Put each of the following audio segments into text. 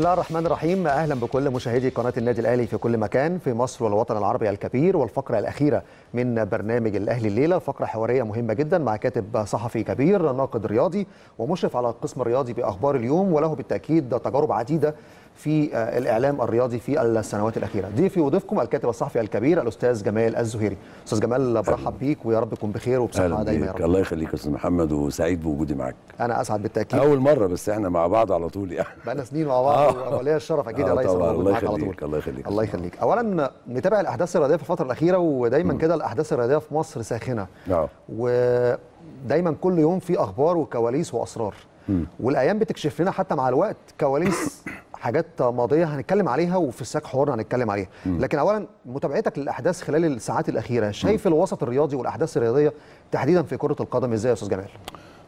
بسم الله الرحمن الرحيم اهلا بكل مشاهدي قناه النادي الاهلي في كل مكان في مصر والوطن العربي الكبير والفقره الاخيره من برنامج الاهلي الليله فقره حواريه مهمه جدا مع كاتب صحفي كبير ناقد رياضي ومشرف على القسم الرياضي باخبار اليوم وله بالتاكيد تجارب عديده في آه، الاعلام الرياضي في السنوات الاخيره ضيفي وضيفكم الكاتب الصحفي الكبير الاستاذ جمال الزهيري استاذ جمال برحب بيك ويا رب تكون بخير وبصحه دايما يا رب الله يخليك يا استاذ محمد وسعيد بوجودي معاك انا اسعد بالتاكيد اول مره بس احنا مع بعض على طول يعني بقالنا سنين مع بعض آه. وليا الشرف اكيد آه الله يسعدك على طول الله يخليك الله يخليك اولا متابع الاحداث الرياضيه في الفتره الاخيره ودايما كده الاحداث الرياضيه في مصر ساخنه آه. ودايما كل يوم في اخبار وكواليس واسرار والايام بتكشف لنا حتى مع الوقت كواليس حاجات ماضيه هنتكلم عليها وفي الساق حوار هنتكلم عليها مم. لكن اولا متابعتك للاحداث خلال الساعات الاخيره شايف مم. الوسط الرياضي والاحداث الرياضيه تحديدا في كره القدم ازاي يا استاذ جمال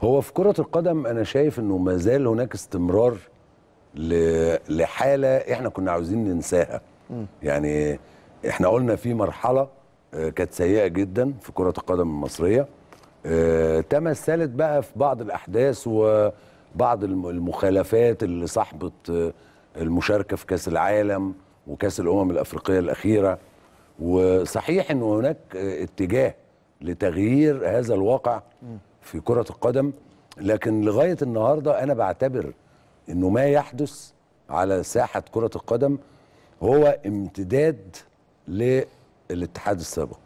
هو في كره القدم انا شايف انه ما زال هناك استمرار لحاله احنا كنا عاوزين ننساها مم. يعني احنا قلنا في مرحله آه، كانت سيئه جدا في كره القدم المصريه آه، تمثلت بقى في بعض الاحداث وبعض المخالفات اللي صاحبت آه، المشاركه في كاس العالم وكاس الامم الافريقيه الاخيره وصحيح ان هناك اتجاه لتغيير هذا الواقع في كره القدم لكن لغايه النهارده انا بعتبر انه ما يحدث على ساحه كره القدم هو امتداد للاتحاد السابق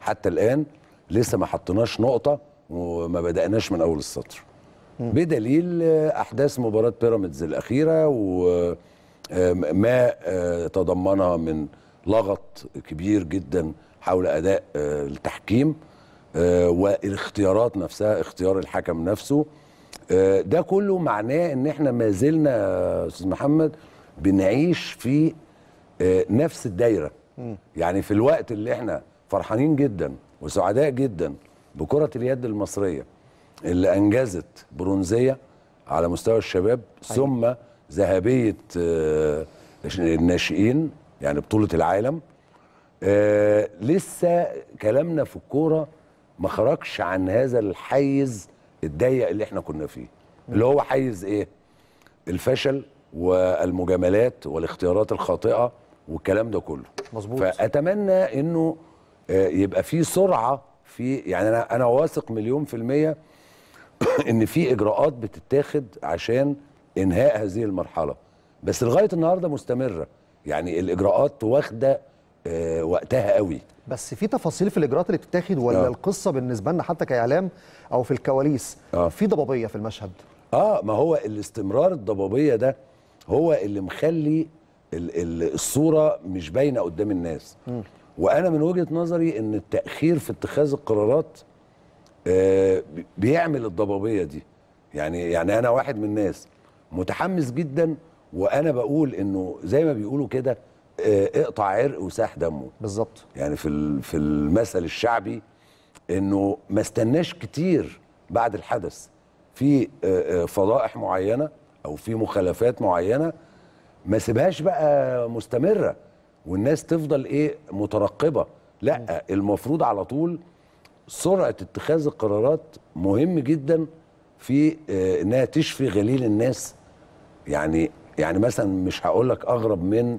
حتى الان لسه ما حطيناش نقطه وما بدأناش من أول السطر بدليل احداث مباراه بيراميدز الاخيره وما آه، آه، تضمنها من لغط كبير جدا حول اداء آه، التحكيم والاختيارات نفسها اختيار الحكم نفسه ده كله معناه ان احنا ما زلنا استاذ محمد بنعيش في نفس الدايره يعني في الوقت اللي احنا فرحانين جدا وسعداء جدا بكره اليد المصريه اللي انجزت برونزيه على مستوى الشباب طيب. ثم ذهبيه آه، الناشئين يعني بطوله العالم آه، لسه كلامنا في الكوره ما خرجش عن هذا الحيز الضيق اللي احنا كنا فيه اللي هو حيز ايه الفشل والمجاملات والاختيارات الخاطئه والكلام ده كله مظبوط فاتمنى انه آه، يبقى في سرعه في يعني انا انا واثق مليون في الميه ان في اجراءات بتتاخد عشان انهاء هذه المرحله بس لغايه النهارده مستمره يعني الاجراءات واخده آه، وقتها قوي بس في تفاصيل في الاجراءات اللي بتتاخد ولا آه. القصه بالنسبه لنا حتى كاعلام او في الكواليس آه. في ضبابيه في المشهد اه ما هو الاستمرار الضبابيه ده هو اللي مخلي الصوره مش باينه قدام الناس م. وانا من وجهه نظري ان التاخير في اتخاذ القرارات آه، بيعمل الضبابيه دي يعني يعني انا واحد من الناس متحمس جدا وانا بقول انه زي ما بيقولوا كده آه، اقطع عرق وساح دمه بالظبط يعني في في المثل الشعبي انه ما استناش كتير بعد الحدث في آه، فضائح معينه او في مخالفات معينه ما سيبهاش بقى مستمره والناس تفضل ايه مترقبه لا المفروض على طول سرعه اتخاذ القرارات مهم جدا في آه، انها تشفي غليل الناس يعني يعني مثلا مش هقول لك اغرب من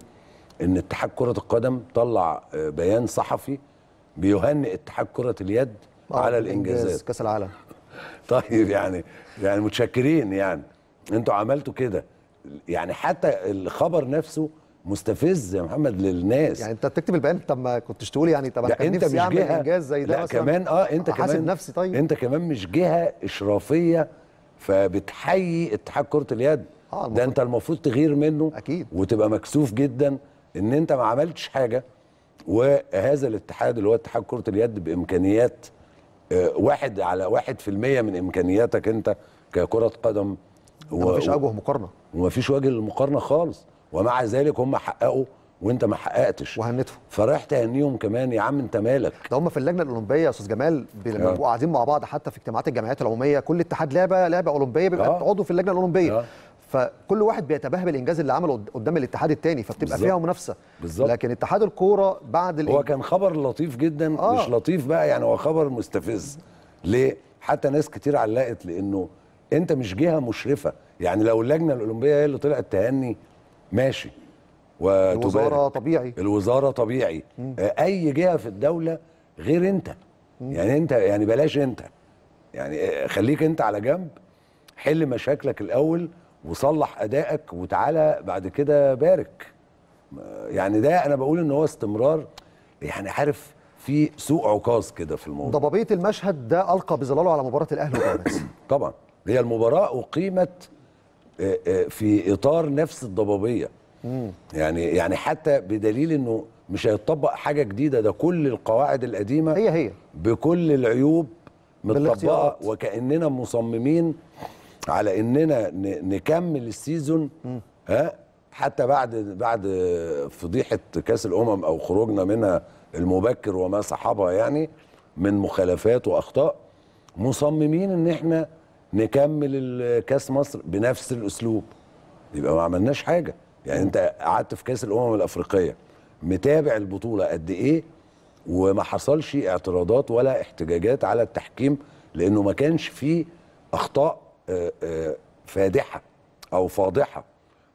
ان اتحاد كره القدم طلع آه، بيان صحفي بيهنئ اتحاد كره اليد آه، على الانجازات كاس العالم طيب يعني يعني متشكرين يعني انتوا عملتوا كده يعني حتى الخبر نفسه مستفز يا محمد للناس يعني انت بتكتب البيان طب ما كنتش تقول يعني طب انا كان انت نفسي مش اعمل جهة انجاز زي ده لا مثلا كمان اه انت كمان نفسي طيب انت كمان مش جهه اشرافيه فبتحيي اتحاد كره اليد آه ده انت المفروض تغير منه اكيد وتبقى مكسوف جدا ان انت ما عملتش حاجه وهذا الاتحاد اللي هو اتحاد كره اليد بامكانيات آه، واحد على واحد في المية من امكانياتك انت ككره قدم ومفيش اوجه مقارنه ومفيش وجه للمقارنه خالص ومع ذلك هم حققوا وانت ما حققتش وهنتهم فرايح تهنيهم كمان يا عم انت مالك ده هم في اللجنه الاولمبيه يا استاذ جمال لما آه. بيبقوا قاعدين مع بعض حتى في اجتماعات الجمعيات العموميه كل اتحاد لعبه لعبه اولمبيه بيبقى آه. عضو في اللجنه الاولمبيه آه. فكل واحد بيتباهى بالانجاز اللي عمله قدام الاتحاد الثاني فبتبقى بالزبط. فيها منافسه بالزبط. لكن اتحاد الكوره بعد هو كان خبر لطيف جدا آه. مش لطيف بقى يعني هو خبر مستفز ليه حتى ناس كتير علقت لانه انت مش جهه مشرفه يعني لو اللجنه الاولمبيه هي اللي طلعت تهني ماشي وتبارك الوزاره طبيعي الوزاره طبيعي مم. آه، اي جهه في الدوله غير انت مم. يعني انت يعني بلاش انت يعني آه، خليك انت على جنب حل مشاكلك الاول وصلح ادائك وتعالى بعد كده بارك آه، يعني ده انا بقول ان هو استمرار يعني عارف في سوء عكاظ كده في الموضوع ضبابيه المشهد ده القى بظلاله على مباراه الاهلي وبيراميدز طبعا هي المباراه اقيمت آه، آه، في اطار نفس الضبابيه مم. يعني يعني حتى بدليل انه مش هيتطبق حاجه جديده ده كل القواعد القديمه هي هي بكل العيوب متطبقه وكاننا مصممين على اننا نكمل السيزون ها حتى بعد بعد فضيحه كاس الامم او خروجنا منها المبكر وما صحبها يعني من مخالفات واخطاء مصممين ان احنا نكمل كاس مصر بنفس الاسلوب يبقى ما عملناش حاجه يعني انت قعدت في كاس الامم الافريقيه متابع البطوله قد ايه وما حصلش اعتراضات ولا احتجاجات على التحكيم لانه ما كانش فيه اخطاء آه، آه، فادحه او فاضحه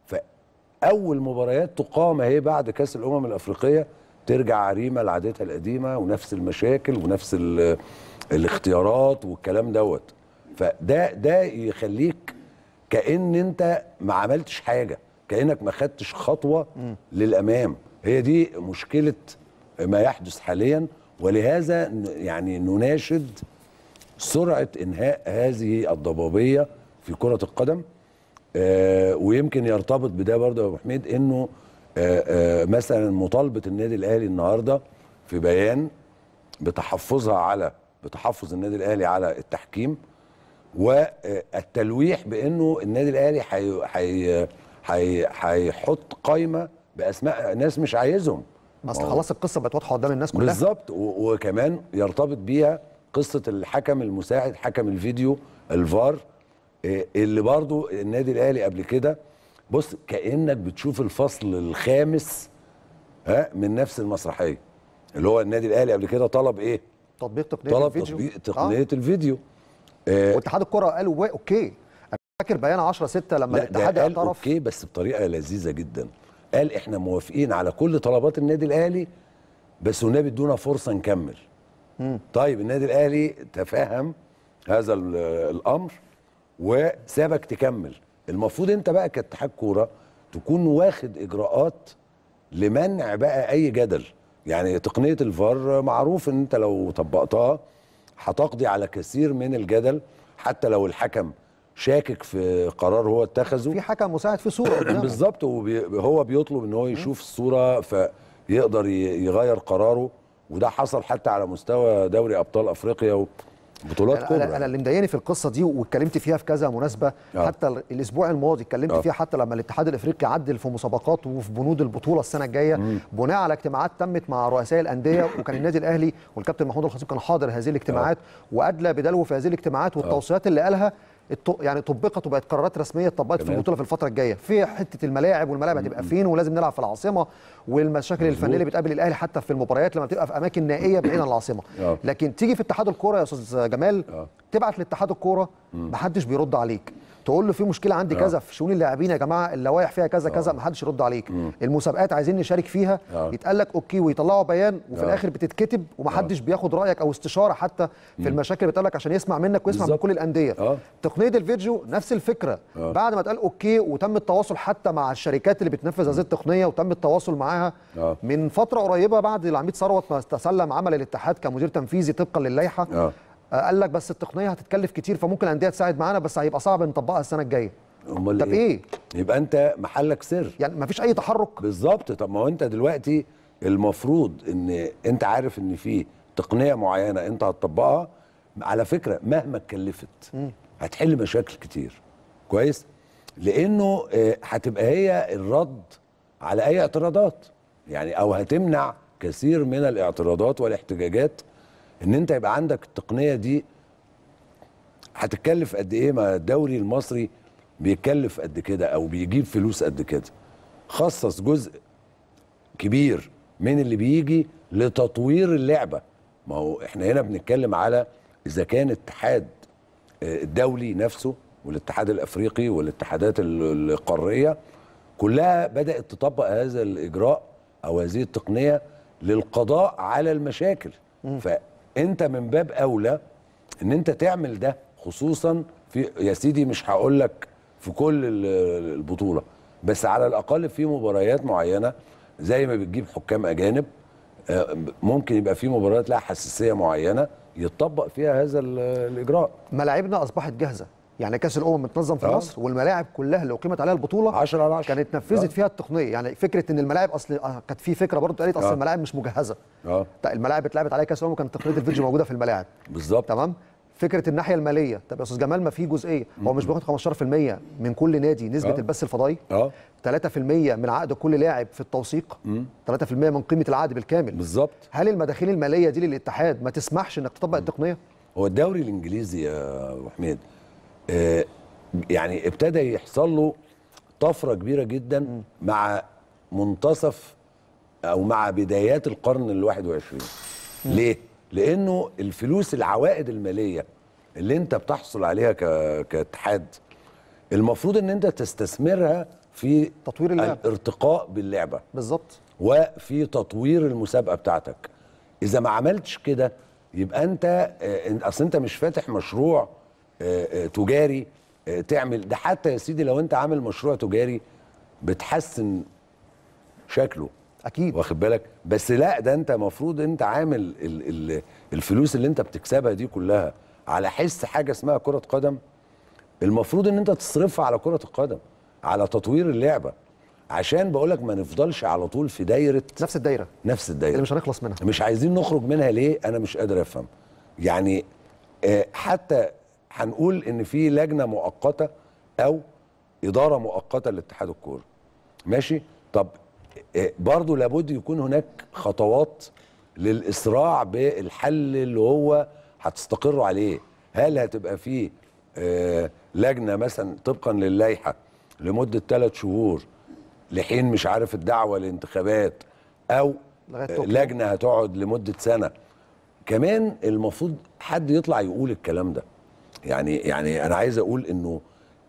فاول مباريات تقام اهي بعد كاس الامم الافريقيه ترجع عريمه لعادتها القديمه ونفس المشاكل ونفس الاختيارات والكلام دوت فده ده يخليك كان انت ما عملتش حاجه كانك ما خدتش خطوه م. للامام هي دي مشكله ما يحدث حاليا ولهذا يعني نناشد سرعه انهاء هذه الضبابيه في كره القدم آه ويمكن يرتبط بده برضه يا ابو حميد انه آه آه مثلا مطالبه النادي الاهلي النهارده في بيان بتحفظها على بتحفظ النادي الاهلي على التحكيم والتلويح بانه النادي الاهلي هيحط قايمه باسماء ناس مش عايزهم اصل خلاص القصه بقت واضحه قدام الناس كلها بالظبط وكمان يرتبط بيها قصه الحكم المساعد حكم الفيديو الفار آه، اللي برضو النادي الاهلي قبل كده بص كانك بتشوف الفصل الخامس ها من نفس المسرحيه اللي هو النادي الاهلي قبل كده طلب ايه تطبيق تقنيه طلب الفيديو طلب تطبيق آه. تقنيه آه. الفيديو آه، واتحاد الكره قال اوكي انا فاكر بيان 10 6 لما الاتحاد اعترف اوكي بس بطريقه لذيذه جدا قال احنا موافقين على كل طلبات النادي الاهلي بس والنبي ادونا فرصه نكمل مم. طيب النادي الاهلي تفهم هذا الامر وسابك تكمل المفروض انت بقى كاتحاد كوره تكون واخد اجراءات لمنع بقى اي جدل يعني تقنيه الفار معروف ان انت لو طبقتها هتقضي على كثير من الجدل حتى لو الحكم شاكك في قرار هو اتخذه في حكم مساعد في صوره بالظبط وهو بيطلب ان هو يشوف الصوره فيقدر يغير قراره وده حصل حتى على مستوى دوري ابطال افريقيا بطولات انا, أنا اللي مضايقني في القصه دي واتكلمت فيها في كذا مناسبه آه. حتى الاسبوع الماضي اتكلمت آه. فيها حتى لما الاتحاد الافريقي عدل في مسابقات وفي بنود البطوله السنه الجايه بناء على اجتماعات تمت مع رؤساء الانديه وكان النادي الاهلي والكابتن محمود الخطيب كان حاضر هذه الاجتماعات آه. وادلى بدلو في هذه الاجتماعات آه. والتوصيات اللي قالها يعني طبقت وبقت قرارات رسميه اتطبقت في البطوله في الفتره الجايه في حته الملاعب والملاعب هتبقى فين ولازم نلعب في العاصمه والمشاكل الفنيه اللي بتقابل الاهلي حتى في المباريات لما بتبقى في اماكن نائيه بعيد عن العاصمه اه. لكن تيجي في اتحاد الكوره يا استاذ جمال اه. تبعت لاتحاد الكوره محدش بيرد عليك تقول له في مشكله عندي كذا في آه. شؤون اللاعبين يا جماعه اللوائح فيها كذا كذا آه. ما حدش يرد عليك مم. المسابقات عايزين نشارك فيها آه. يتقال لك اوكي ويطلعوا بيان وفي الاخر بتتكتب ومحدش بياخد رايك او استشاره حتى في المشاكل بتقول لك عشان يسمع منك ويسمع من كل الانديه تقنيه الفيديو نفس الفكره بعد ما اتقال اوكي وتم التواصل حتى مع الشركات اللي بتنفذ هذه التقنيه وتم التواصل معاها من فتره قريبه بعد العميد ثروت ما استسلم عمل الاتحاد كمدير تنفيذي طبقا للائحه قال لك بس التقنيه هتتكلف كتير فممكن الانديه تساعد معانا بس هيبقى صعب نطبقها السنه الجايه امال طب إيه؟, ايه؟ يبقى انت محلك سر يعني مفيش اي تحرك بالظبط طب ما هو انت دلوقتي المفروض ان انت عارف ان في تقنيه معينه انت هتطبقها على فكره مهما اتكلفت هتحل مشاكل كتير كويس لانه آه، هتبقى هي الرد على اي اعتراضات يعني او هتمنع كثير من الاعتراضات والاحتجاجات ان انت يبقى عندك التقنيه دي هتتكلف قد ايه ما الدوري المصري بيكلف قد كده او بيجيب فلوس قد كده خصص جزء كبير من اللي بيجي لتطوير اللعبه ما هو احنا هنا بنتكلم على اذا كان اتحاد آه، الدولي نفسه والاتحاد الافريقي والاتحادات القاريه كلها بدات تطبق هذا الاجراء او هذه التقنيه للقضاء على المشاكل ف انت من باب اولى ان انت تعمل ده خصوصا في يا سيدي مش هقول لك في كل البطوله بس على الاقل في مباريات معينه زي ما بتجيب حكام اجانب آه، ممكن يبقى في مباريات لها حساسيه معينه يتطبق فيها هذا الاجراء ملاعبنا اصبحت جاهزه يعني كاس الامم متنظم في آه. مصر والملاعب كلها اللي اقيمت عليها البطوله 10 على 10 كانت نفذت آه. فيها التقنيه يعني فكره ان الملاعب اصل آه، كانت في فكره برضه اتقالت اصل الملاعب مش مجهزه اه طيب، الملاعب اتلعبت عليها كاس الامم كانت تقنيه الفيديو موجوده في الملاعب بالظبط تمام فكره الناحيه الماليه طب يا استاذ جمال ما في جزئيه هو مش بياخد 15% من كل نادي نسبه أه. البث الفضائي اه 3% من عقد كل لاعب في التوثيق 3% من قيمه العقد بالكامل بالظبط هل المداخيل الماليه دي للاتحاد ما تسمحش انك تطبق التقنيه هو الدوري الانجليزي يا ابو حميد آه، يعني ابتدى يحصل له طفره كبيره جدا مع منتصف او مع بدايات القرن ال 21 ليه لانه الفلوس العوائد الماليه اللي انت بتحصل عليها كاتحاد المفروض ان انت تستثمرها في تطوير اللعبة. الارتقاء باللعبه بالظبط وفي تطوير المسابقه بتاعتك اذا ما عملتش كده يبقى انت آه، اصل انت مش فاتح مشروع آه، آه، تجاري آه، تعمل ده حتى يا سيدي لو انت عامل مشروع تجاري بتحسن شكله اكيد واخد بالك بس لا ده انت المفروض انت عامل ال ال الفلوس اللي انت بتكسبها دي كلها على حس حاجه اسمها كره قدم المفروض ان انت تصرفها على كره القدم على تطوير اللعبه عشان بقول لك ما نفضلش على طول في دايره نفس الدايره نفس الدايره اللي مش هنخلص منها مش عايزين نخرج منها ليه انا مش قادر افهم يعني حتى هنقول ان في لجنه مؤقته او اداره مؤقته لاتحاد الكوره ماشي طب آه، برضه لابد يكون هناك خطوات للاسراع بالحل اللي هو هتستقروا عليه هل هتبقى في آه، لجنه مثلا طبقا للائحه لمده ثلاث شهور لحين مش عارف الدعوه للانتخابات او آه، لجنه هتقعد لمده سنه كمان المفروض حد يطلع يقول الكلام ده يعني يعني انا عايز اقول انه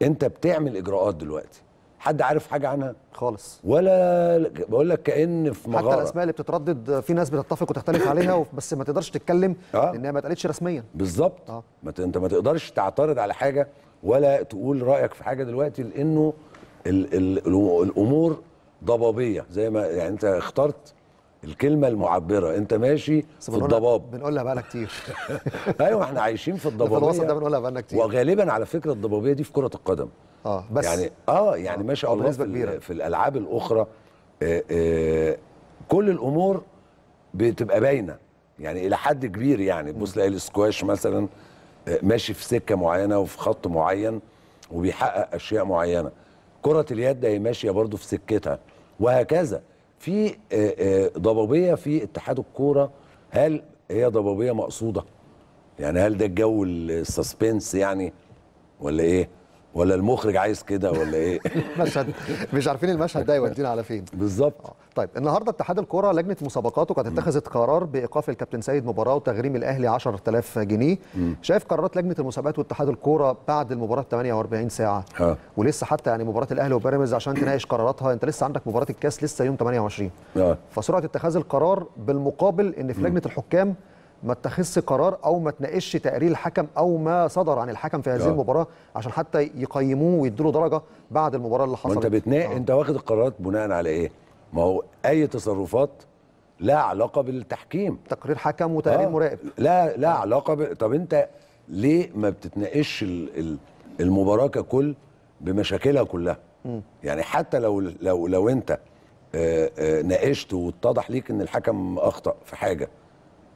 انت بتعمل اجراءات دلوقتي حد عارف حاجه عنها خالص ولا بقول لك كان في مغاره حتى الاسماء اللي بتتردد في ناس بتتفق وتختلف عليها بس ما تقدرش تتكلم آه. لانها ما اتقالتش رسميا بالظبط آه. ما ت... انت ما تقدرش تعترض على حاجه ولا تقول رايك في حاجه دلوقتي لانه ال... ال... الامور ضبابيه زي ما يعني انت اخترت الكلمه المعبره انت ماشي في الضباب بنقولها بقى كتير ايوه احنا عايشين في الضبابيه ده بنقولها بقالنا كتير وغالبا على فكره الضبابيه دي في كره القدم اه بس يعني اه يعني آه ما شاء آه، الله في, كبيرة. في الالعاب الاخرى آآ آه، آآ آه، كل الامور بتبقى باينه يعني الى حد كبير يعني تبص تلاقي السكواش مثلا ماشي في سكه معينه وفي خط معين وبيحقق اشياء معينه كره اليد هي ماشيه برضو في سكتها وهكذا في آه، آه، ضبابيه في اتحاد الكوره هل هي ضبابيه مقصوده؟ يعني هل ده الجو السسبنس يعني ولا ايه؟ ولا المخرج عايز كده ولا ايه المشهد مش عارفين المشهد ده يودينا على فين بالظبط آه، طيب النهارده اتحاد الكوره لجنه مسابقاته كانت اتخذت قرار بايقاف الكابتن سيد مباراه وتغريم الاهلي 10000 جنيه شايف قرارات لجنه المسابقات واتحاد الكوره بعد المباراه 48 ساعه ها. ولسه حتى يعني مباراه الاهلي وبيراميدز عشان تناقش قراراتها انت لسه عندك مباراه الكاس لسه يوم 28 ها. فسرعه اتخاذ القرار بالمقابل ان في لجنه الحكام ما تتخذش قرار او ما تناقشش تقرير الحكم او ما صدر عن الحكم في هذه آه. المباراه عشان حتى يقيموه ويدوا له درجه بعد المباراه اللي حصلت انت بتناقش آه. انت واخد القرارات بناء على ايه ما هو اي تصرفات لا علاقه بالتحكيم تقرير حكم وتقرير آه. مراقب لا لا آه. علاقه ب... طب انت ليه ما بتتناقش المباراه ككل بمشاكلها كلها م. يعني حتى لو لو لو انت آه، آه، ناقشت واتضح ليك ان الحكم اخطا في حاجه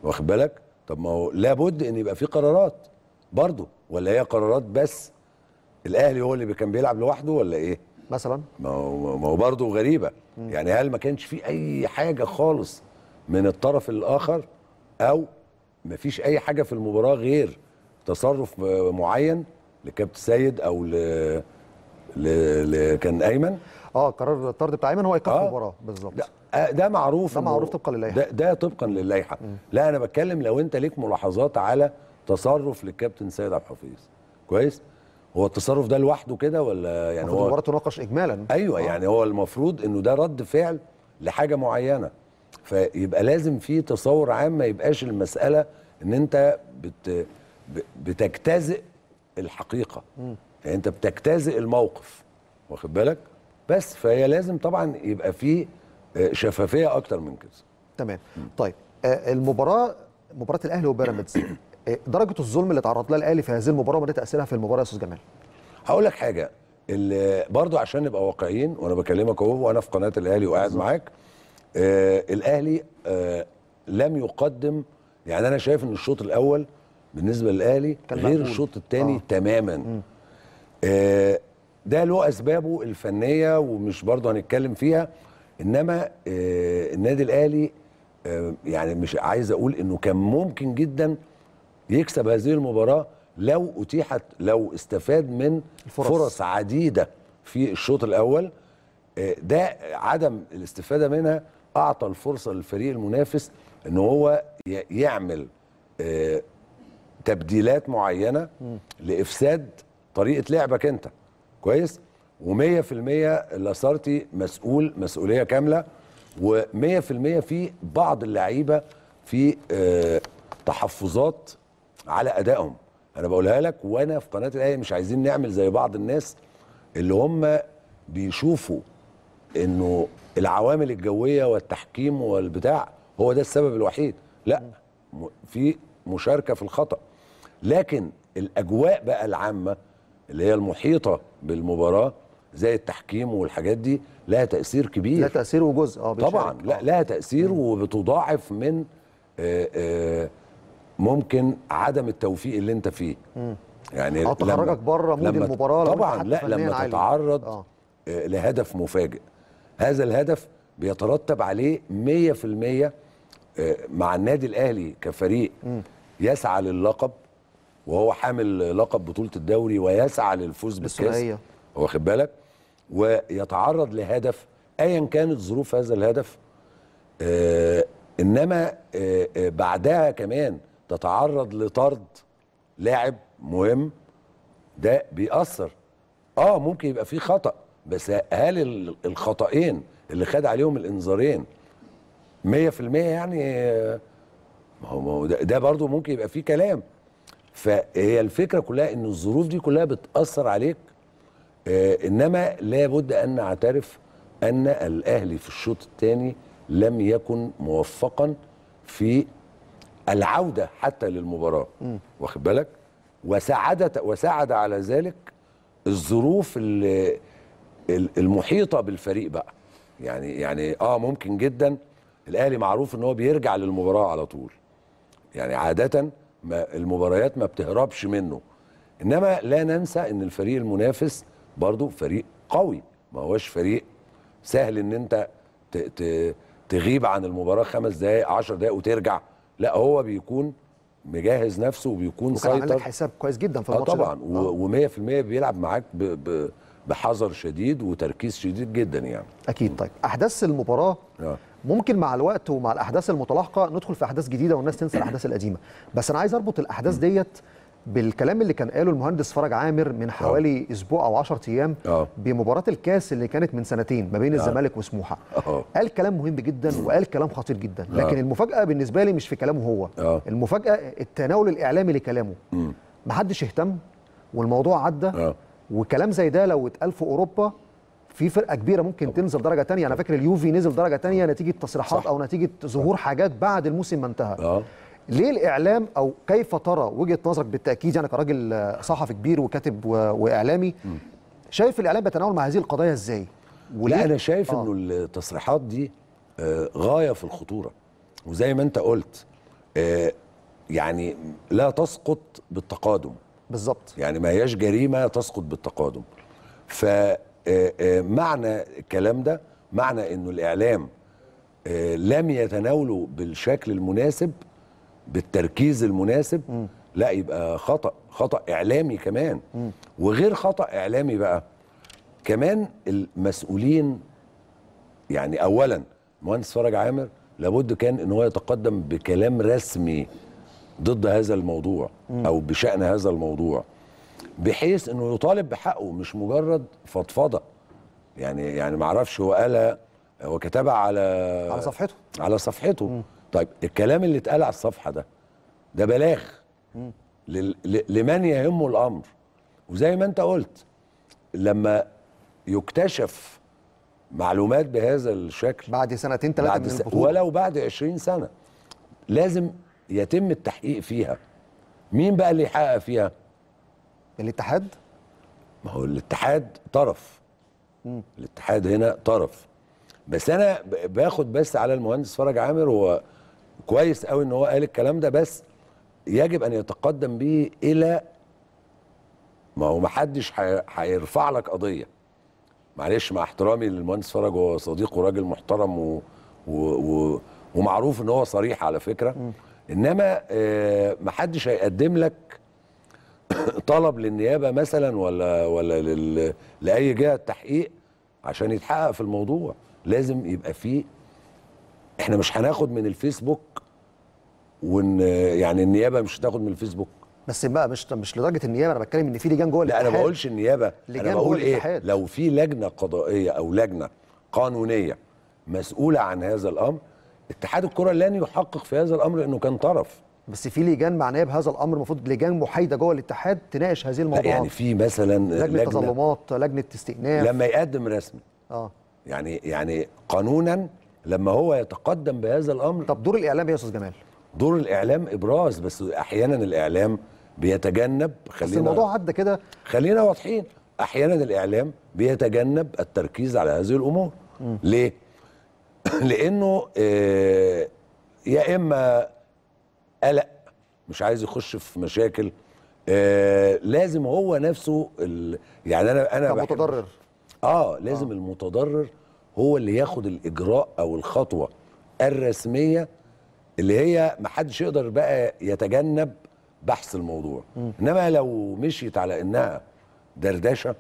واخد بالك طب ما هو لابد ان يبقى في قرارات برضه ولا هي قرارات بس الاهلي هو اللي كان بيلعب لوحده ولا ايه مثلا ما هو ما هو برضه غريبه م. يعني هل ما كانش في اي حاجه خالص من الطرف الاخر او ما فيش اي حاجه في المباراه غير تصرف معين لكابتن سيد او ل... ل... ل... كان ايمن اه قرار الطرد بتاع ايمن هو ايقاف آه. المباراه آه. بالظبط آه، ده معروف ده معروف طبقا للائحه ده, ده طبقا للائحه لا انا بتكلم لو انت ليك ملاحظات على تصرف للكابتن سيد عبد الحفيظ كويس هو التصرف ده لوحده كده ولا يعني هو المباراه تناقش اجمالا ايوه آه. يعني هو المفروض انه ده رد فعل لحاجه معينه فيبقى لازم في تصور عام ما يبقاش المساله ان انت بت بتجتزئ الحقيقه م. يعني انت بتجتزئ الموقف واخد بالك بس فهي لازم طبعا يبقى فيه شفافيه اكتر من كده تمام طيب آه، المباراه مباراه الاهلي وبيراميدز آه، درجه الظلم اللي تعرض لها الاهلي في هذه المباراه وما تاثيرها في المباراه يا استاذ جمال هقول لك حاجه برضو عشان نبقى واقعيين وانا بكلمك اهو وانا في قناه الاهلي وقاعد معاك آه الاهلي آه لم يقدم يعني انا شايف ان الشوط الاول بالنسبه للاهلي غير الشوط الثاني آه. تماما آه ده له اسبابه الفنيه ومش برضو هنتكلم فيها انما آه، النادي الاهلي آه، يعني مش عايز اقول انه كان ممكن جدا يكسب هذه المباراه لو اتيحت لو استفاد من الفرص. فرص عديده في الشوط الاول آه، ده عدم الاستفاده منها اعطى الفرصه للفريق المنافس ان هو يعمل تبديلات معينه لافساد طريقه لعبك انت كويس و100% لاسارتي مسؤول مسؤوليه كامله و100% في بعض اللعيبه في آه، تحفظات على ادائهم انا بقولها لك وانا في قناه الاهلي مش عايزين نعمل زي بعض الناس اللي هم بيشوفوا انه العوامل الجويه والتحكيم والبتاع هو ده السبب الوحيد لا في مشاركه في الخطا لكن الاجواء بقى العامه اللي هي المحيطه بالمباراه زي التحكيم والحاجات دي لها تاثير كبير لها تاثير وجزء اه طبعا لا آه. لها تاثير وبتضاعف من آآ آه، آآ آه، ممكن عدم التوفيق اللي انت فيه مم. يعني او تخرجك بره مود المباراه طبعا لا لما تتعرض آه. لهدف مفاجئ هذا الهدف بيترتب عليه 100% مع النادي الاهلي كفريق مم. يسعى لللقب وهو حامل لقب بطوله الدوري ويسعى للفوز بالكاس واخد بالك ويتعرض لهدف ايا كانت ظروف هذا الهدف آه انما آه،, آه بعدها كمان تتعرض لطرد لاعب مهم ده بيأثر اه ممكن يبقى فيه خطأ بس هل الخطأين اللي خد عليهم الانذارين 100% يعني آه، ما هو ده برضو ممكن يبقى فيه كلام فهي الفكرة كلها ان الظروف دي كلها بتأثر عليك آه، انما لابد ان نعترف ان الاهلي في الشوط الثاني لم يكن موفقا في العوده حتى للمباراه واخد بالك وساعدت وساعد على ذلك الظروف المحيطه بالفريق بقى يعني يعني اه ممكن جدا الاهلي معروف ان هو بيرجع للمباراه على طول يعني عاده ما المباريات ما بتهربش منه انما لا ننسى ان الفريق المنافس برضو فريق قوي ما هوش فريق سهل ان انت تغيب عن المباراه خمس دقائق 10 دقائق وترجع لا هو بيكون مجهز نفسه وبيكون سيطر عندك حساب كويس جدا في آه، الماتش آه طبعا و100% بيلعب معاك بحذر شديد وتركيز شديد جدا يعني اكيد طيب احداث المباراه آه. ممكن مع الوقت ومع الاحداث المتلاحقه ندخل في احداث جديده والناس تنسى الاحداث القديمه بس انا عايز اربط الاحداث ديت بالكلام اللي كان قاله المهندس فرج عامر من حوالي أوه. اسبوع او 10 ايام أوه. بمباراه الكاس اللي كانت من سنتين ما بين أوه. الزمالك وسموحه أوه. قال كلام مهم جدا وقال كلام خطير جدا أوه. لكن آه. المفاجاه بالنسبه لي مش في كلامه هو أوه. المفاجاه التناول الاعلامي لكلامه ما حدش اهتم والموضوع عدى آه. وكلام زي ده لو اتقال في اوروبا في فرقه كبيره ممكن طبعا. تنزل درجه ثانيه انا فاكر اليوفي نزل درجه ثانيه نتيجه تصريحات او نتيجه ظهور آه. حاجات بعد الموسم ما انتهى أوه. ليه الاعلام او كيف ترى وجهه نظرك بالتاكيد يعني كراجل صحفي كبير وكاتب واعلامي شايف الاعلام بيتناول مع هذه القضايا ازاي؟ ولا انا شايف آه. انه التصريحات دي آه، غايه في الخطوره وزي ما انت قلت آه، يعني لا تسقط بالتقادم بالظبط يعني ما هياش جريمه تسقط بالتقادم فمعنى آه، الكلام ده معنى انه الاعلام لم يتناوله بالشكل المناسب بالتركيز المناسب م. لا يبقى خطا خطا اعلامي كمان م. وغير خطا اعلامي بقى كمان المسؤولين يعني اولا مهندس فرج عامر لابد كان ان هو يتقدم بكلام رسمي ضد هذا الموضوع م. او بشان هذا الموضوع بحيث انه يطالب بحقه مش مجرد فضفضه يعني يعني ما اعرفش هو قالها هو كتبها على على صفحته على صفحته م. طيب الكلام اللي اتقال على الصفحه ده ده بلاغ لمن يهمه الامر وزي ما انت قلت لما يكتشف معلومات بهذا الشكل بعد سنتين ثلاثه من البطوله ولو بعد 20 سنه لازم يتم التحقيق فيها مين بقى اللي يحقق فيها الاتحاد ما هو الاتحاد طرف مم. الاتحاد هنا طرف بس انا باخد بس على المهندس فرج عامر هو كويس قوي ان هو قال الكلام ده بس يجب ان يتقدم به الى ما هو محدش هيرفع لك قضيه معلش مع احترامي للمهندس فرج هو صديق وراجل محترم و... و... و... ومعروف ان هو صريح على فكره انما آه، ما حدش هيقدم لك طلب للنيابه مثلا ولا ولا لل... لاي جهه تحقيق عشان يتحقق في الموضوع لازم يبقى فيه احنا مش هناخد من الفيسبوك وان يعني النيابه مش هتاخد من الفيسبوك بس بقى مش مش لدرجه النيابه انا بتكلم ان في لجان جوه الاتحاد لا انا ما بقولش النيابه انا بقول ايه لو في لجنه قضائيه او لجنه قانونيه مسؤوله عن هذا الامر اتحاد الكره لن يحقق في هذا الامر لانه كان طرف بس في لجان معنيه بهذا الامر المفروض لجان محايده جوه الاتحاد تناقش هذه الموضوعات يعني في مثلا لجنه, لجنة تظلمات لجنه استئناف لما يقدم رسمي اه يعني يعني قانونا لما هو يتقدم بهذا الامر طب دور الاعلام ايه يا استاذ جمال دور الاعلام ابراز بس احيانا الاعلام بيتجنب خلينا بس الموضوع عدى كده خلينا واضحين احيانا الاعلام بيتجنب التركيز على هذه الامور م. ليه لانه آه، يا اما قلق مش عايز يخش في مشاكل آه، لازم هو نفسه يعني انا انا متضرر اه لازم آه. المتضرر هو اللي ياخد الاجراء او الخطوه الرسميه اللي هي ما حدش يقدر بقى يتجنب بحث الموضوع مم. انما لو مشيت على انها دردشه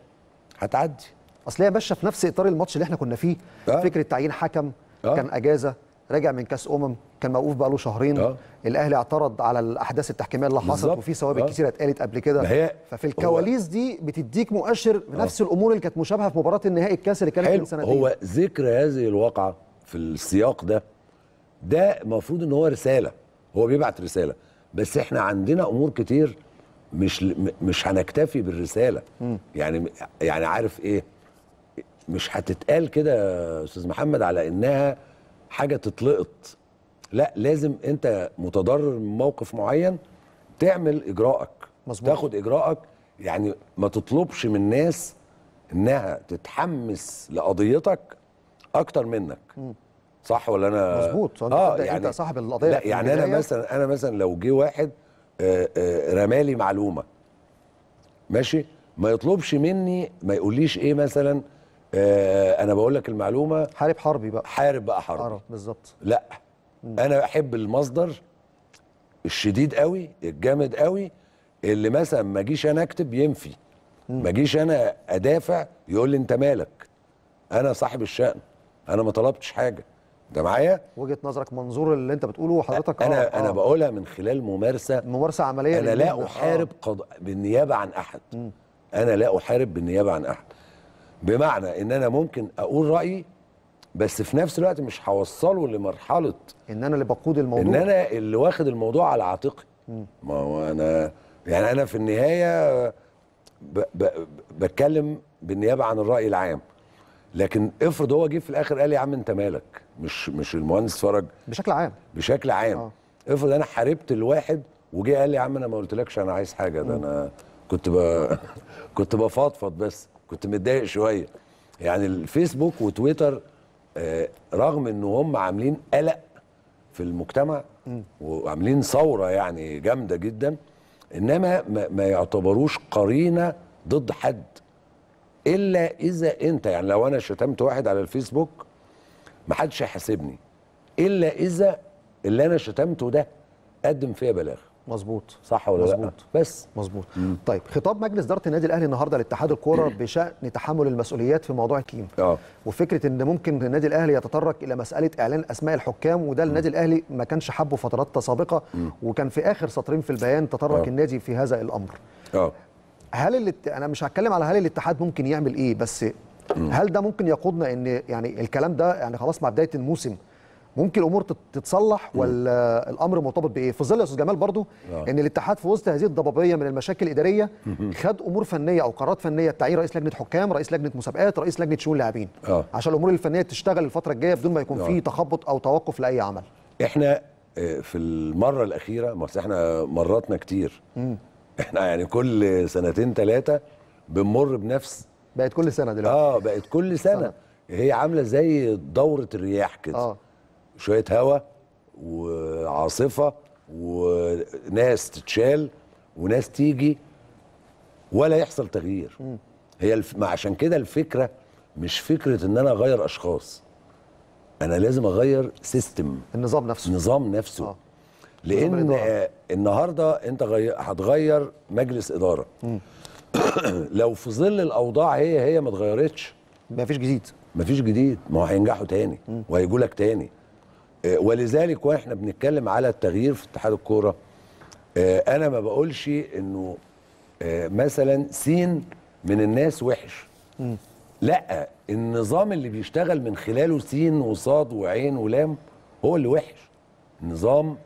هتعدي اصل هي ماشيه في نفس اطار الماتش اللي احنا كنا فيه أه؟ فكره تعيين حكم أه؟ كان اجازه راجع من كاس امم كان موقوف بقى له شهرين أه. الاهلي اعترض على الاحداث التحكيميه اللي حصلت وفي ثوابت أه. كثيره اتقالت قبل كده ففي الكواليس دي بتديك مؤشر آه. بنفس أه. الامور اللي كانت مشابهه في مباراه النهائي الكاس اللي كانت من سنتين هو ذكر هذه الواقعه في السياق ده ده المفروض ان هو رساله هو بيبعت رساله بس احنا عندنا امور كتير مش مش هنكتفي بالرساله يعني م. يعني يعني عارف ايه مش هتتقال كده يا استاذ محمد على انها حاجه تتلقط لا لازم انت متضرر من موقف معين تعمل اجراءك مظبوط تاخد اجراءك يعني ما تطلبش من الناس انها تتحمس لقضيتك اكتر منك مم. صح ولا انا مظبوط اه يعني انت صاحب القضيه لا يعني انا مثلا انا مثلا لو جه واحد آه، آه، رمالي معلومه ماشي ما يطلبش مني ما يقوليش ايه مثلا آه، انا بقول لك المعلومه حارب حربي بقى حارب بقى حربي بالظبط لا انا احب المصدر الشديد قوي الجامد قوي اللي مثلا ما اجيش انا اكتب ينفي ما اجيش انا ادافع يقول لي انت مالك انا صاحب الشان انا ما طلبتش حاجه انت معايا وجهه نظرك منظور اللي انت بتقوله حضرتك انا آه. انا آه. بقولها من خلال ممارسه ممارسه عمليه انا لا احارب آه. قض... بالنيابه عن احد م. انا لا احارب بالنيابه عن احد بمعنى ان انا ممكن اقول رايي بس في نفس الوقت مش هوصله لمرحله ان انا اللي بقود الموضوع ان انا اللي واخد الموضوع على عاتقي ما هو انا يعني انا في النهايه ب... ب... بتكلم بالنيابه عن الراي العام لكن افرض هو جه في الاخر قال لي يا عم انت مالك مش مش المهندس فرج بشكل عام بشكل عام آه. افرض انا حاربت الواحد وجه قال لي يا عم انا ما قلتلكش انا عايز حاجه ده انا كنت ب... كنت بفضفض بس كنت متضايق شويه يعني الفيسبوك وتويتر آه، رغم ان هم عاملين قلق في المجتمع وعاملين ثوره يعني جامده جدا انما ما يعتبروش قرينه ضد حد الا اذا انت يعني لو انا شتمت واحد على الفيسبوك محدش هيحاسبني الا اذا اللي انا شتمته ده قدم فيها بلاغ مظبوط صح ولا لا بس مظبوط طيب خطاب مجلس اداره النادي الاهلي النهارده لاتحاد الكوره بشان تحمل المسؤوليات في موضوع كيم اه وفكره ان ممكن النادي الاهلي يتطرق الى مساله اعلان اسماء الحكام وده النادي الاهلي ما كانش حبه فترات سابقه وكان في اخر سطرين في البيان تطرق آه. النادي في هذا الامر اه هل الات... انا مش هتكلم على هل الاتحاد ممكن يعمل ايه بس هل ده ممكن يقودنا ان يعني الكلام ده يعني خلاص مع بدايه الموسم ممكن الامور تتصلح ولا الامر مرتبط بايه في ظل يا استاذ جمال برضو آه. ان الاتحاد في وسط هذه الضبابيه من المشاكل الاداريه خد امور فنيه او قرارات فنيه تعيين رئيس لجنه حكام رئيس لجنه مسابقات رئيس لجنه شؤون لاعبين آه. عشان الامور الفنيه تشتغل الفتره الجايه بدون ما يكون آه. في تخبط او توقف لاي عمل احنا في المره الاخيره ما احنا مراتنا كتير احنا يعني كل سنتين ثلاثه بنمر بنفس بقت كل سنه دلوقتي اه بقت كل سنه, سنة. هي عامله زي دوره الرياح كده آه. وشويه هوا وعاصفه وناس تتشال وناس تيجي ولا يحصل تغيير هي الف... ما عشان كده الفكره مش فكره ان انا اغير اشخاص انا لازم اغير سيستم النظام نفسه النظام نفسه آه. لان آه النهارده انت غي... هتغير مجلس اداره لو في ظل الاوضاع هي هي ما اتغيرتش مفيش جديد مفيش جديد ما هو هينجحوا تاني وهيجوا لك تاني آه، ولذلك واحنا بنتكلم على التغيير في اتحاد الكوره آه، انا ما بقولش انه آه، مثلا سين من الناس وحش لا النظام اللي بيشتغل من خلاله سين وصاد وعين ولام هو اللي وحش نظام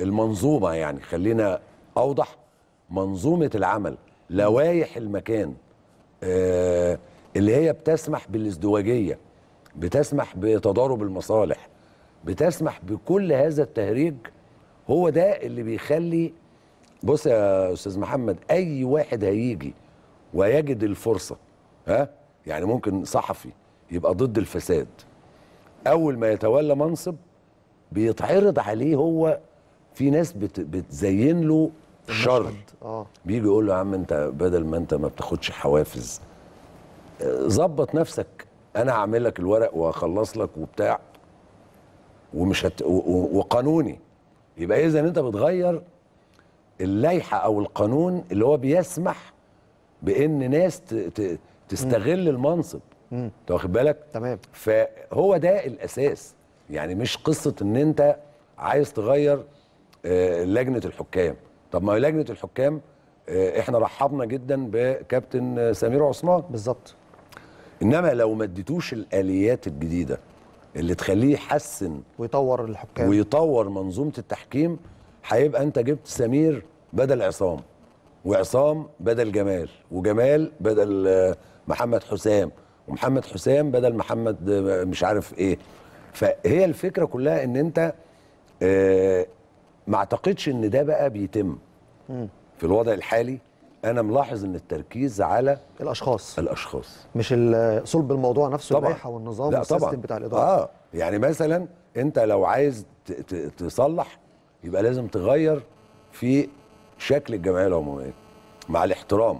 المنظومه يعني خلينا اوضح منظومه العمل لوائح المكان اللي هي بتسمح بالازدواجيه بتسمح بتضارب المصالح بتسمح بكل هذا التهريج هو ده اللي بيخلي بص يا استاذ محمد اي واحد هيجي ويجد الفرصه ها يعني ممكن صحفي يبقى ضد الفساد اول ما يتولى منصب بيتعرض عليه هو في ناس بت بتزين له شرط آه. بيجي يقول له يا عم انت بدل ما انت ما بتاخدش حوافز آه، ظبط نفسك انا هعمل لك الورق وهخلص لك وبتاع ومش هت... وقانوني يبقى اذا انت بتغير اللائحه او القانون اللي هو بيسمح بان ناس ت... تستغل مم. المنصب انت واخد بالك تمام فهو ده الاساس يعني مش قصه ان انت عايز تغير آه، لجنه الحكام طب ما لجنه الحكام آه، احنا رحبنا جدا بكابتن سمير عثمان بالظبط انما لو ما اديتوش الاليات الجديده اللي تخليه يحسن ويطور الحكام ويطور منظومه التحكيم هيبقى انت جبت سمير بدل عصام وعصام بدل جمال وجمال بدل آه، محمد حسام ومحمد حسام بدل محمد آه، مش عارف ايه فهي الفكره كلها ان انت اه ما اعتقدش ان ده بقى بيتم في الوضع الحالي انا ملاحظ ان التركيز على الاشخاص الاشخاص مش صلب الموضوع نفسه اللائحه والنظام والسيستم بتاع الاداره اه يعني مثلا انت لو عايز تصلح يبقى لازم تغير في شكل الجمعيه العموميه مع الاحترام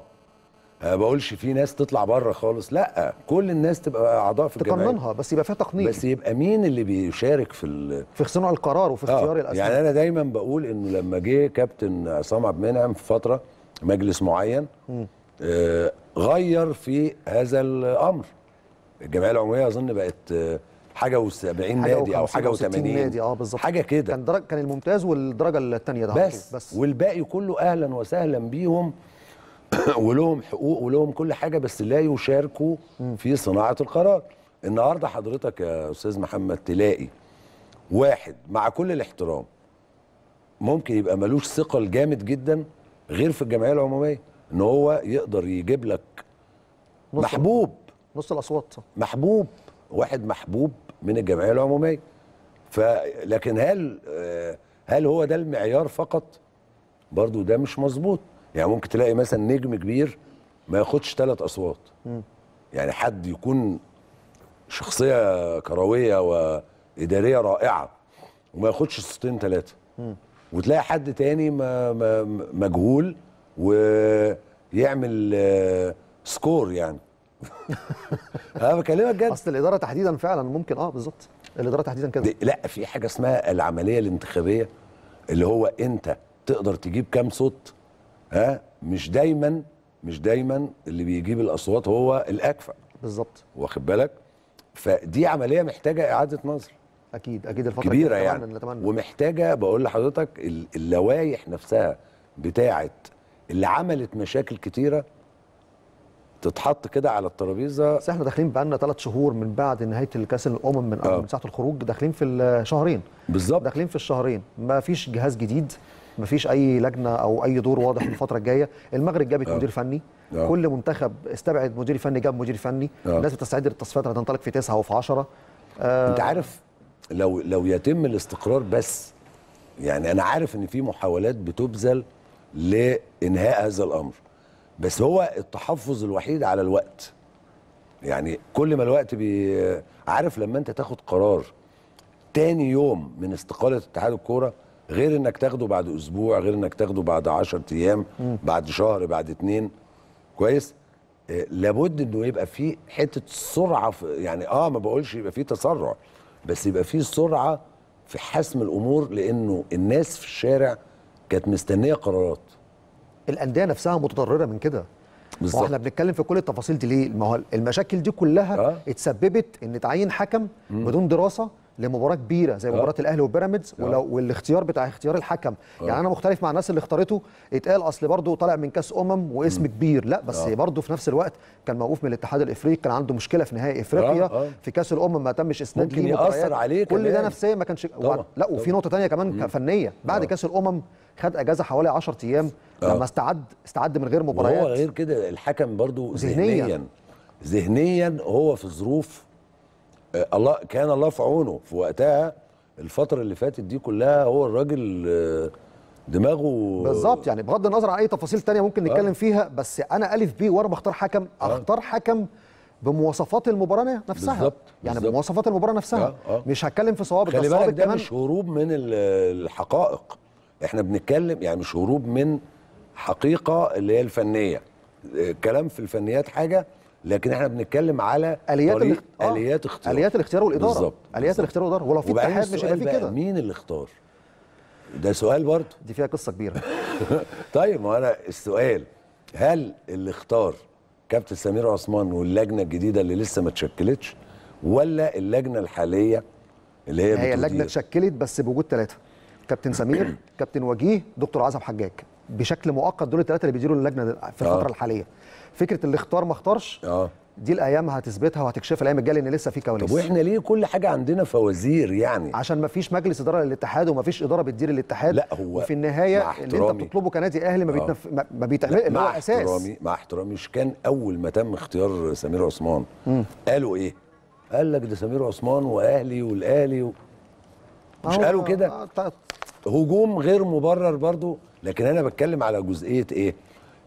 انا بقولش في ناس تطلع بره خالص لا كل الناس تبقى اعضاء في الجمعيه تقننها بس يبقى فيها تقنين بس يبقى مين اللي بيشارك في في صنع القرار وفي اختيار آه الاسماء يعني انا دايما بقول انه لما جه كابتن عصام عبد المنعم في فتره مجلس معين آه، غير في هذا الامر الجمعيه العموميه اظن بقت آه، حاجه و70 نادي او حاجه و80 نادي اه بالظبط حاجه كده كان درج كان الممتاز والدرجه الثانيه ده بس, بس والباقي كله اهلا وسهلا بيهم ولهم حقوق ولهم كل حاجه بس لا يشاركوا في صناعه القرار النهارده حضرتك يا استاذ محمد تلاقي واحد مع كل الاحترام ممكن يبقى ملوش ثقل جامد جدا غير في الجمعيه العموميه ان هو يقدر يجيب لك محبوب نص الاصوات محبوب واحد محبوب من الجمعيه العموميه فلكن هل آه، هل هو ده المعيار فقط برضو ده مش مظبوط يعني ممكن تلاقي مثلا نجم كبير ما ياخدش ثلاث اصوات م. يعني حد يكون شخصيه كرويه واداريه رائعه وما ياخدش صوتين ثلاثه وتلاقي حد تاني مجهول ويعمل آه، سكور يعني انا بكلمك جد اصل الاداره تحديدا فعلا ممكن اه بالظبط الاداره تحديدا كده لا في حاجه اسمها العمليه الانتخابيه اللي هو انت تقدر تجيب كام صوت ها مش دايما مش دايما اللي بيجيب الاصوات هو الاكفأ بالظبط واخد بالك فدي عمليه محتاجه اعاده نظر اكيد اكيد الفتره كبيره يعني نتمنى. ومحتاجه بقول لحضرتك اللوائح نفسها بتاعه اللي عملت مشاكل كتيره تتحط كده على الترابيزه بس احنا داخلين بقى لنا ثلاث شهور من بعد نهايه الكاس الامم من, آه. من ساعه الخروج داخلين في الشهرين بالظبط داخلين في الشهرين ما فيش جهاز جديد ما فيش اي لجنه او اي دور واضح الفتره الجايه المغرب جابت آه. مدير فني آه. كل منتخب استبعد مدير فني جاب مدير فني آه. الناس بتستعد للتصفيات هتنطلق في تسعة وفي 10 آه. انت عارف لو لو يتم الاستقرار بس يعني انا عارف ان في محاولات بتبذل لانهاء هذا الامر بس هو التحفظ الوحيد على الوقت يعني كل ما الوقت بي عارف لما انت تاخد قرار تاني يوم من استقاله اتحاد الكوره غير انك تاخده بعد اسبوع غير انك تاخده بعد 10 ايام بعد شهر بعد اتنين كويس آه، لابد انه يبقى في حته سرعه يعني اه ما بقولش يبقى في تسرع بس يبقى في سرعه في حسم الامور لانه الناس في الشارع كانت مستنيه قرارات الانديه نفسها متضرره من كده بالظبط احنا بنتكلم في كل التفاصيل دي ليه ما هو المشاكل دي كلها آه. اتسببت ان تعيين حكم بدون دراسه لمباراه كبيره زي آه. مباراه الاهلي وبيراميدز آه. ولو والاختيار بتاع اختيار الحكم أه. يعني انا مختلف مع الناس اللي اختارته اتقال اصل برضه طالع من كاس امم واسم م. كبير لا بس أه. برضه في نفس الوقت كان موقوف من الاتحاد الافريقي كان عنده مشكله في نهائي افريقيا أه. آه. في كاس الامم ما تمش اسناد ليه ياثر عليه كل ده نفسيا ما كانش طبعا. لا وفي نقطه ثانيه كمان م. فنيه بعد كاس الامم خد اجازه حوالي 10 ايام أه. لما استعد استعد من غير مباريات هو غير كده الحكم برضه ذهنيا ذهنيا هو في ظروف آه، الله كان الله في عونه في وقتها الفتره اللي فاتت دي كلها هو الراجل آه، دماغه بالظبط يعني بغض النظر عن اي تفاصيل تانية ممكن آه. نتكلم آه. فيها بس انا الف بي وانا بختار حكم آه. اختار حكم بمواصفات المباراه نفسها بالظبط يعني بمواصفات المباراه نفسها آه. آه. مش هتكلم في صوابك خلي بالك ده مش هروب من الحقائق احنا بنتكلم يعني مش هروب من حقيقه اللي هي الفنيه الكلام في الفنيات حاجه لكن احنا بنتكلم على اليات طريق آه، اليات اختيار اليات الاختيار والاداره بالظبط اليات الاختيار والاداره ولو في اتحاد مش هيبقى في كده مين اللي اختار؟ ده سؤال برضه دي فيها قصه كبيره طيب ما انا السؤال هل اللي اختار كابتن سمير عثمان واللجنه الجديده اللي لسه ما اتشكلتش ولا اللجنه الحاليه اللي هي هي اللجنه اتشكلت بس بوجود ثلاثه كابتن سمير كابتن وجيه دكتور عزب حجاج بشكل مؤقت دول الثلاثه اللي بيديروا اللجنه في الفتره آه. الحاليه فكره اللي اختار ما اختارش آه. دي الايام هتثبتها وهتكشفها الايام الجايه ان لسه في كواليس طب واحنا ليه كل حاجه عندنا فوازير يعني عشان ما فيش مجلس اداره للاتحاد وما فيش اداره بتدير الاتحاد لا هو وفي النهايه اللي انت بتطلبه كنادي اهلي ما آه. بيتنف... ما بيتعمل مع احترامي مع احترامي مش كان اول ما تم اختيار سمير عثمان مم. قالوا ايه قال لك ده سمير عثمان واهلي والاهلي و... مش قالوا كده هجوم غير مبرر برضو لكن انا بتكلم على جزئيه ايه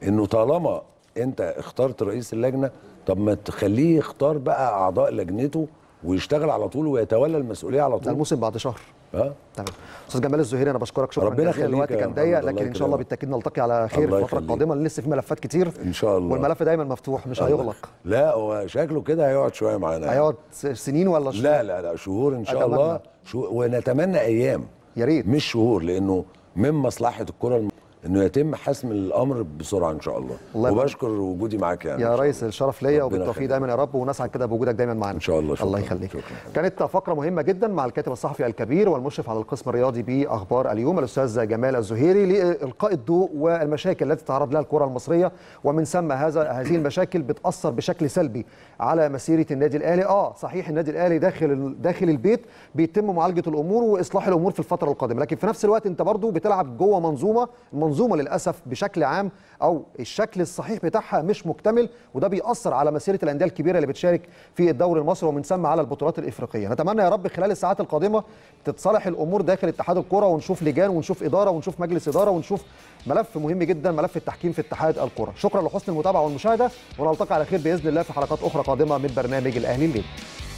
انه طالما انت اخترت رئيس اللجنه طب ما تخليه يختار بقى اعضاء لجنته ويشتغل على طول ويتولى المسؤوليه على طول الموسم بعد شهر اه تمام استاذ جمال الزهيري انا بشكرك شكرا ربنا يخليك الوقت كان ضيق لكن ان شاء الله بالتاكيد نلتقي على خير في الفتره القادمه لسه في ملفات كتير ان شاء الله والملف دايما مفتوح مش هيغلق لا هو شكله كده هيقعد شويه معانا هيقعد سنين ولا شهور لا لا لا شهور ان شاء الله شو ونتمنى ايام يا ريت مش شهور لانه من مصلحه الكره الم... انه يتم حسم الامر بسرعه ان شاء الله, الله وبشكر وجودي معاك يعني يا ريس الشرف ليا وبالتوفيق دايما يا رب ونسعد كده بوجودك دايما معانا ان شاء الله شكرا الله يخليك شكرا. كانت فقره مهمه جدا مع الكاتب الصحفي الكبير والمشرف على القسم الرياضي باخبار اليوم الاستاذ جمال الزهيري لالقاء الضوء والمشاكل التي تعرض لها الكره المصريه ومن ثم هذا هذه المشاكل بتاثر بشكل سلبي على مسيره النادي الاهلي اه صحيح النادي الاهلي داخل داخل البيت بيتم معالجه الامور واصلاح الامور في الفتره القادمه لكن في نفس الوقت انت برضو بتلعب جوه منظومه المنظومه للاسف بشكل عام او الشكل الصحيح بتاعها مش مكتمل وده بيأثر على مسيره الانديه الكبيره اللي بتشارك في الدوري المصري ومن ثم على البطولات الافريقيه نتمنى يا رب خلال الساعات القادمه تتصالح الامور داخل اتحاد الكره ونشوف لجان ونشوف اداره ونشوف مجلس اداره ونشوف ملف مهم جدا ملف التحكيم في اتحاد الكره شكرا لحسن المتابعه والمشاهده ونلتقي على خير باذن الله في حلقات اخرى قادمه من برنامج الاهلي الليل